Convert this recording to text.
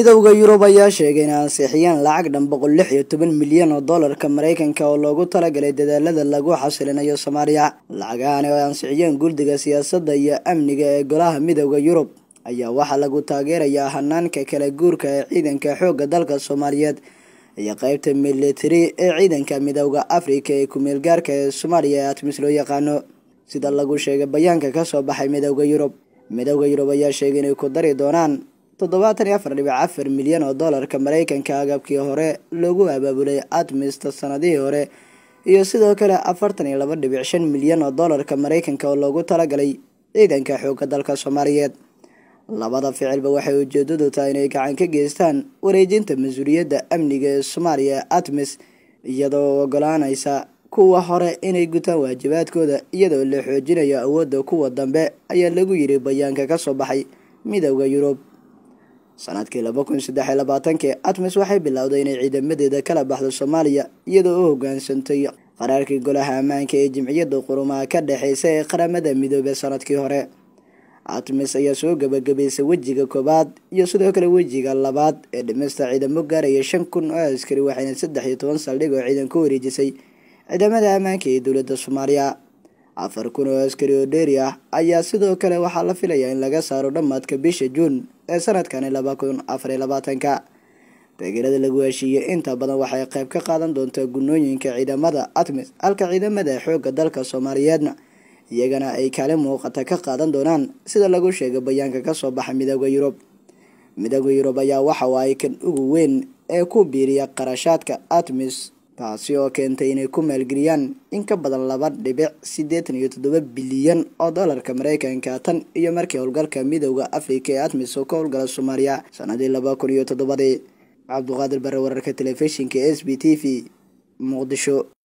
midowda yurub ayaa sheegay inay ansixiyeen lacag dhan boqol lix iyo toban milyan oo dollarka mareykanka oo loogu talagalay dadaalada lagu xasilinayo soomaaliya lacagahani oo ay ansixiyeen guldiga siyaasadda iyo amniga ee golaha midowda yurub ayaa waxaa lagu taageerayaa hanaanka kala guurka ee ciidanka xoogga dalka soomaaliyeed iyo qeybta militari ee ciidanka midowda afrika ee kumeel gaarka ee soomaaliya ee atmis loo yaqaano sida lagu sheegay bayaanka ka soo baxay midowda yurub midowda yurub ayaa sheegay inay ku dari doonaan toddobaatan iyo afar dhibic afar milyan oo dollarka maraykanka agabkii hore loogu abaabulay admista sanadihii hore iyo sidoo kale afartan iyo laba dhibic shan milyan oo doolarka maraykanka oo loogu talagalay ciidanka xoogga dalka soomaaliyeed labada ficilba waxay ujeedadu tahay inay gacan ka geystaan wareejinta mas-uuliyadda amniga ee soomaaliya ee atmis iyadoo ogolaanaysa kuwa hore inay gutaan waajibaadkooda iyadoo la xoojinayo awoodda kuwa dambe ayaa lagu yiri bayaanka ka soo baxay midowda yurub sanadkii laba kun saddex saddexiy labaatankii atmis waxay bilowday inay ciidamadeeda kala baxdo soomaaliya iyadoo u hoggaansantay qaraarkii golaha ammaanka ee jimciyadda qurumaha ka dhexeysa ee qaramada midoobe sanadkii hore atmis ayaa soo gabagabaysay wejiga koowaad iyo sidoo kale wejiga labaad ee dhimista ciidamo gaaraya ah shan kun oo askari waxayna saddex iyo toban saldhig oo ciidan ku wareejisay ciidamada ammaanka ee dowladda soomaaliya afar kun oo askari oo dheeri ah ayaa sidoo kale waxaa la filayaa in laga saaro dhammaadka bisha juun ee sanadkani laba kun afariyo labaatanka taageerada lagu heshiiyey inta badan waxay qayb ka qaadan doontaa gunooyinka ciidamada atmis halka ciidamada xoogga dalka soomaaliyeedna iyagana ay kaalin muuqata ka qaadan doonaan sida lagu sheegay bayaanka kasoo baxa midooda yurub midooda yurub ayaa waxa ay kan ugu weyn ee ku biiriya qarashaadka atmis taasi oo keentay inay ku maalgeliyaan in ka badan laba dhibic siddeetan iyo toddoba bilyan oo dollarka maraykanka tan iyo markii howlgalka midooda afrika ee admiso ka howlgala soomaaliya sannadii laba kun iyo toddobadii cabduqaadir barre wararka telefishinka s b t v muqdisho